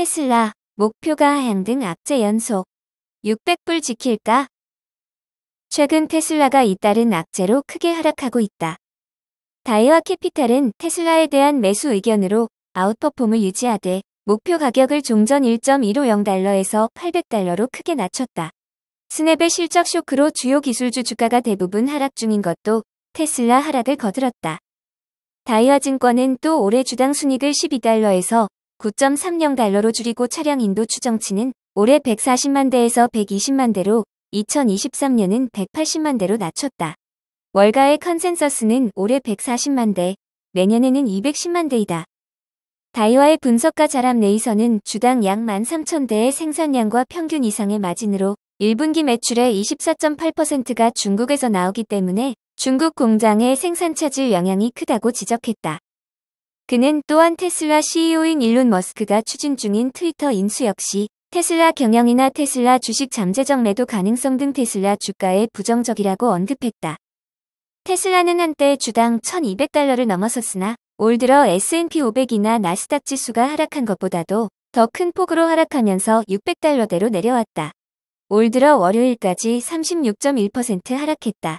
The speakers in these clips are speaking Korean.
테슬라, 목표가 하향 등 악재 연속. 600불 지킬까? 최근 테슬라가 잇따른 악재로 크게 하락하고 있다. 다이와 캐피탈은 테슬라에 대한 매수 의견으로 아웃퍼폼을 유지하되 목표 가격을 종전 1.150달러에서 800달러로 크게 낮췄다. 스냅의 실적 쇼크로 주요 기술주 주가가 대부분 하락 중인 것도 테슬라 하락을 거들었다. 다이와 증권은 또 올해 주당 순익을 12달러에서 9 3년 달러로 줄이고 차량 인도 추정치는 올해 140만 대에서 120만 대로 2023년은 180만 대로 낮췄다. 월가의 컨센서스는 올해 140만 대, 내년에는 210만 대이다. 다이와의 분석가 자람 네이서는 주당 약 13,000대의 생산량과 평균 이상의 마진으로 1분기 매출의 24.8%가 중국에서 나오기 때문에 중국 공장의 생산 차질 영향이 크다고 지적했다. 그는 또한 테슬라 CEO인 일론 머스크가 추진 중인 트위터 인수 역시 테슬라 경영이나 테슬라 주식 잠재적 매도 가능성 등 테슬라 주가에 부정적이라고 언급했다. 테슬라는 한때 주당 1200달러를 넘어섰으나 올 들어 S&P 500이나 나스닥 지수가 하락한 것보다도 더 큰 폭으로 하락하면서 600달러대로 내려왔다. 올 들어 월요일까지 36.1% 하락했다.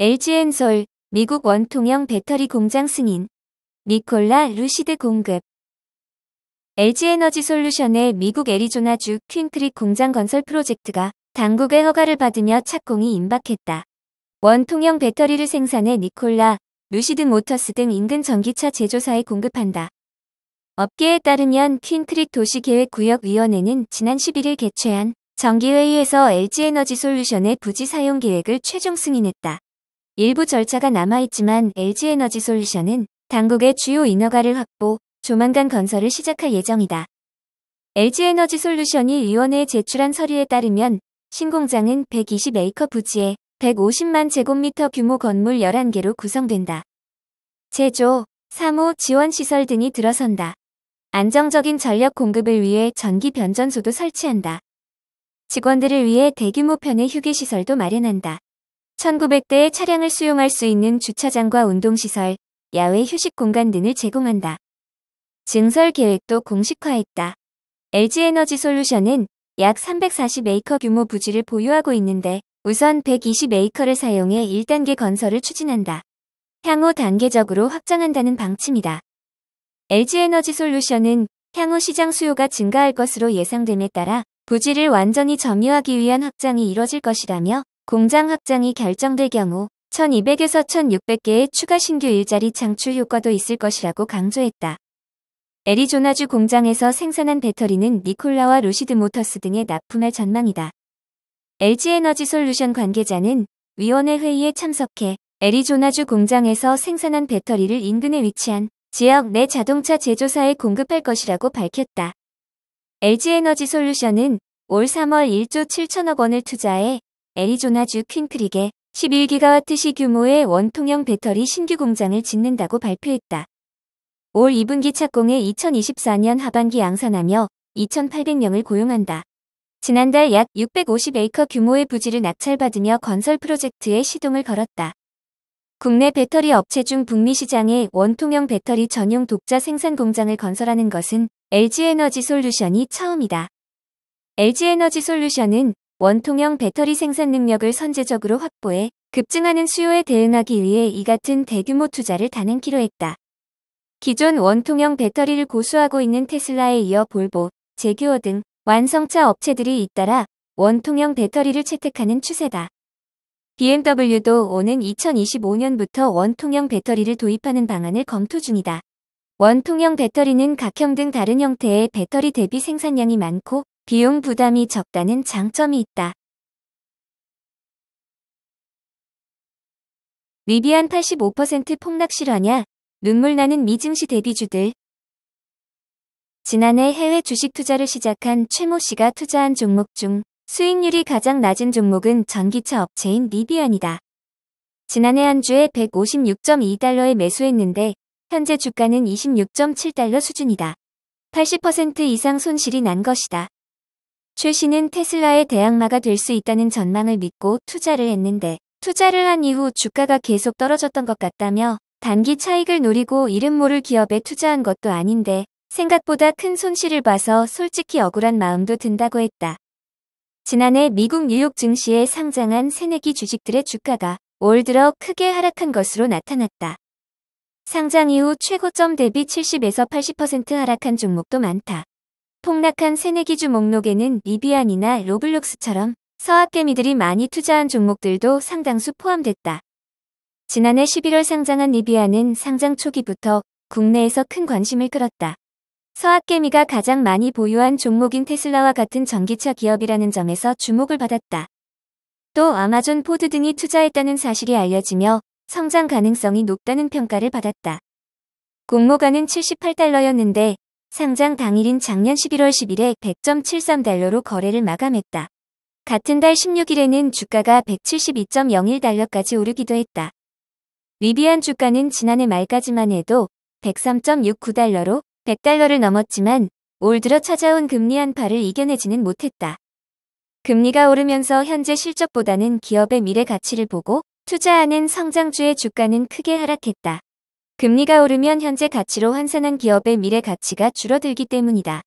LG엔솔, 미국 원통형 배터리 공장 승인, 니콜라 루시드 공급, LG에너지 솔루션의 미국 애리조나주 퀸크릭 공장 건설 프로젝트가 당국의 허가를 받으며 착공이 임박했다. 원통형 배터리를 생산해 니콜라, 루시드 모터스 등 인근 전기차 제조사에 공급한다. 업계에 따르면 퀸크릭 도시계획구역위원회는 지난 11일 개최한 정기회의에서 LG에너지 솔루션의 부지 사용 계획을 최종 승인했다. 일부 절차가 남아있지만 LG에너지 솔루션은 당국의 주요 인허가를 확보, 조만간 건설을 시작할 예정이다. LG에너지 솔루션이 위원회에 제출한 서류에 따르면 신공장은 120에이커 부지에 150만 제곱미터 규모 건물 11개로 구성된다. 제조, 사무, 지원시설 등이 들어선다. 안정적인 전력 공급을 위해 전기 변전소도 설치한다. 직원들을 위해 대규모 편의 휴게시설도 마련한다. 1900대의 차량을 수용할 수 있는 주차장과 운동시설, 야외 휴식 공간 등을 제공한다. 증설 계획도 공식화했다. LG에너지 솔루션은 약 340에이커 규모 부지를 보유하고 있는데 우선 120에이커를 사용해 1단계 건설을 추진한다. 향후 단계적으로 확장한다는 방침이다. LG에너지 솔루션은 향후 시장 수요가 증가할 것으로 예상됨에 따라 부지를 완전히 점유하기 위한 확장이 이뤄질 것이라며 공장 확장이 결정될 경우 1200에서 1600개의 추가 신규 일자리 창출 효과도 있을 것이라고 강조했다. 애리조나주 공장에서 생산한 배터리는 니콜라와 로시드 모터스 등에 납품할 전망이다. LG에너지 솔루션 관계자는 위원회 회의에 참석해 애리조나주 공장에서 생산한 배터리를 인근에 위치한 지역 내 자동차 제조사에 공급할 것이라고 밝혔다. LG에너지 솔루션은 올 3월 1조 7천억 원을 투자해 애리조나주 퀸크릭에 11기가와트시 규모의 원통형 배터리 신규 공장을 짓는다고 발표했다. 올 2분기 착공해 2024년 하반기 양산하며 2,800명을 고용한다. 지난달 약 650에이커 규모의 부지를 낙찰받으며 건설 프로젝트에 시동을 걸었다. 국내 배터리 업체 중 북미 시장에 원통형 배터리 전용 독자 생산 공장을 건설하는 것은 LG에너지 솔루션이 처음이다. LG에너지 솔루션은 원통형 배터리 생산 능력을 선제적으로 확보해 급증하는 수요에 대응하기 위해 이 같은 대규모 투자를 단행키로 했다. 기존 원통형 배터리를 고수하고 있는 테슬라에 이어 볼보, 제규어 등 완성차 업체들이 잇따라 원통형 배터리를 채택하는 추세다. BMW도 오는 2025년부터 원통형 배터리를 도입하는 방안을 검토 중이다. 원통형 배터리는 각형 등 다른 형태의 배터리 대비 생산량이 많고 비용 부담이 적다는 장점이 있다. 리비안 85% 폭락 실화냐? 눈물 나는 미증시 대비주들. 지난해 해외 주식 투자를 시작한 최모 씨가 투자한 종목 중 수익률이 가장 낮은 종목은 전기차 업체인 리비안이다. 지난해 한 주에 156.2달러에 매수했는데 현재 주가는 26.7달러 수준이다. 80% 이상 손실이 난 것이다. 최 씨는 테슬라의 대항마가 될 수 있다는 전망을 믿고 투자를 했는데 투자를 한 이후 주가가 계속 떨어졌던 것 같다며 단기 차익을 노리고 이름 모를 기업에 투자한 것도 아닌데 생각보다 큰 손실을 봐서 솔직히 억울한 마음도 든다고 했다. 지난해 미국 뉴욕 증시에 상장한 새내기 주식들의 주가가 올 들어 크게 하락한 것으로 나타났다. 상장 이후 최고점 대비 70에서 80% 하락한 종목도 많다. 폭락한 새내기주 목록에는 리비안이나 로블록스처럼 서학개미들이 많이 투자한 종목들도 상당수 포함됐다. 지난해 11월 상장한 리비안은 상장 초기부터 국내에서 큰 관심을 끌었다. 서학개미가 가장 많이 보유한 종목인 테슬라와 같은 전기차 기업이라는 점에서 주목을 받았다. 또 아마존 포드 등이 투자했다는 사실이 알려지며 성장 가능성이 높다는 평가를 받았다. 공모가는 78달러였는데 상장 당일인 작년 11월 10일에 100.73달러로 거래를 마감했다. 같은 달 16일에는 주가가 172.01달러까지 오르기도 했다. 리비안 주가는 지난해 말까지만 해도 103.69달러로 100달러를 넘었지만 올 들어 찾아온 금리 한파를 이겨내지는 못했다. 금리가 오르면서 현재 실적보다는 기업의 미래 가치를 보고 투자하는 성장주의 주가는 크게 하락했다. 금리가 오르면 현재 가치로 환산한 기업의 미래 가치가 줄어들기 때문이다.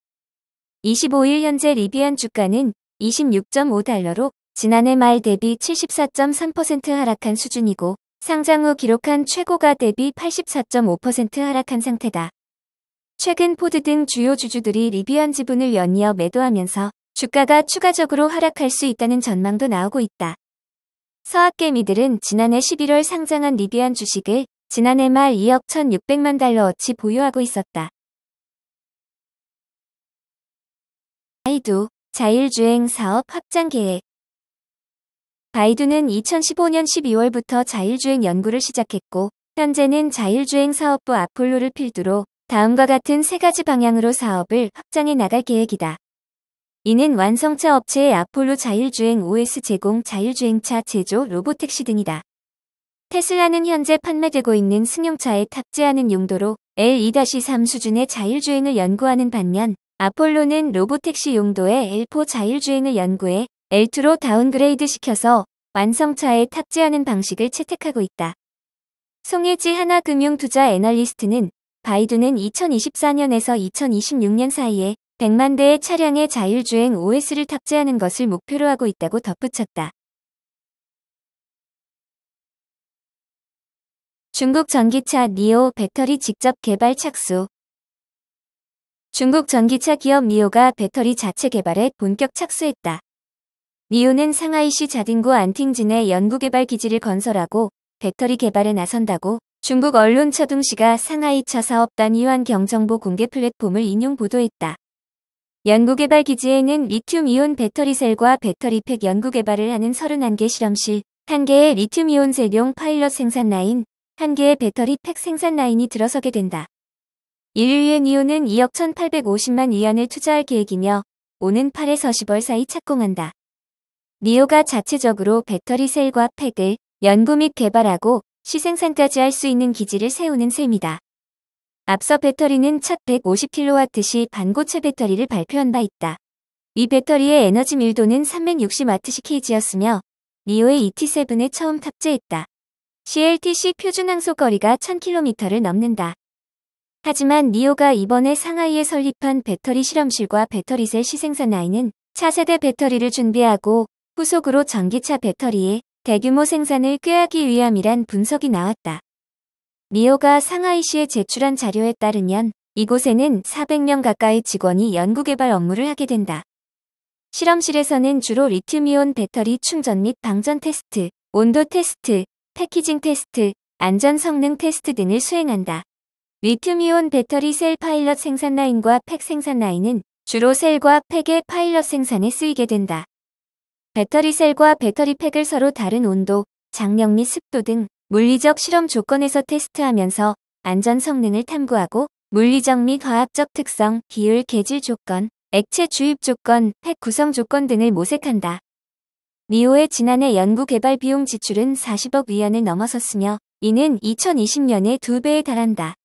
25일 현재 리비안 주가는 26.5달러로 지난해 말 대비 74.3% 하락한 수준이고 상장 후 기록한 최고가 대비 84.5% 하락한 상태다. 최근 포드 등 주요 주주들이 리비안 지분을 연이어 매도하면서 주가가 추가적으로 하락할 수 있다는 전망도 나오고 있다. 서학개미들은 지난해 11월 상장한 리비안 주식을 지난해 말 2억 1,600만 달러어치 보유하고 있었다. 바이두 자율주행 사업 확장 계획 바이두는 2015년 12월부터 자율주행 연구를 시작했고 현재는 자율주행 사업부 아폴로를 필두로 다음과 같은 세 가지 방향으로 사업을 확장해 나갈 계획이다. 이는 완성차 업체의 아폴로 자율주행 OS 제공 자율주행차 제조 로보택시 등이다. 테슬라는 현재 판매되고 있는 승용차에 탑재하는 용도로 L2-3 e 수준의 자율주행을 연구하는 반면 아폴로는 로보택시 용도의 L4 자율주행을 연구해 L2로 다운그레이드 시켜서 완성차에 탑재하는 방식을 채택하고 있다. 송혜지 하나금융투자 애널리스트는 바이두는 2024년에서 2026년 사이에 100만 대의 차량의 자율주행 OS를 탑재하는 것을 목표로 하고 있다고 덧붙였다. 중국 전기차 니오 배터리 직접 개발 착수 중국 전기차 기업 니오가 배터리 자체 개발에 본격 착수했다. 니오는 상하이시 자딩구 안팅진에 연구개발 기지를 건설하고 배터리 개발에 나선다고 중국 언론 차둥시가 상하이 차 사업단 이완 경정보 공개 플랫폼을 인용 보도했다. 연구개발 기지에는 리튬이온 배터리 셀과 배터리팩 연구개발을 하는 31개 실험실, 1개의 리튬이온 셀용 파일럿 생산 라인, 한 개의 배터리 팩 생산 라인이 들어서게 된다. 인류의 니오는 2억 1850만 위안을 투자할 계획이며 오는 8에서 10월 사이 착공한다. 니오가 자체적으로 배터리 셀과 팩을 연구 및 개발하고 시생산까지 할 수 있는 기지를 세우는 셈이다. 앞서 배터리는 첫1 5 0 k w 시 반고체 배터리를 발표한 바 있다. 이 배터리의 에너지 밀도는 360Wh/kg였으며 니오의 ET7에 처음 탑재했다. CLTC 표준 항속 거리가 1000km를 넘는다. 하지만 니오가 이번에 상하이에 설립한 배터리 실험실과 배터리셀 시생산라인은 차세대 배터리를 준비하고 후속으로 전기차 배터리에 대규모 생산을 꾀하기 위함이란 분석이 나왔다. 니오가 상하이시에 제출한 자료에 따르면 이곳에는 400명 가까이 직원이 연구개발 업무를 하게 된다. 실험실에서는 주로 리튬이온 배터리 충전 및 방전 테스트, 온도 테스트, 패키징 테스트, 안전 성능 테스트 등을 수행한다. 리튬이온 배터리 셀 파일럿 생산 라인과 팩 생산 라인은 주로 셀과 팩의 파일럿 생산에 쓰이게 된다. 배터리 셀과 배터리 팩을 서로 다른 온도, 장력 및 습도 등 물리적 실험 조건에서 테스트하면서 안전 성능을 탐구하고 물리적 및 화학적 특성, 비율, 개질 조건, 액체 주입 조건, 팩 구성 조건 등을 모색한다. 미오의 지난해 연구개발 비용 지출은 40억 위안을 넘어섰으며 이는 2020년의 2배에 달한다.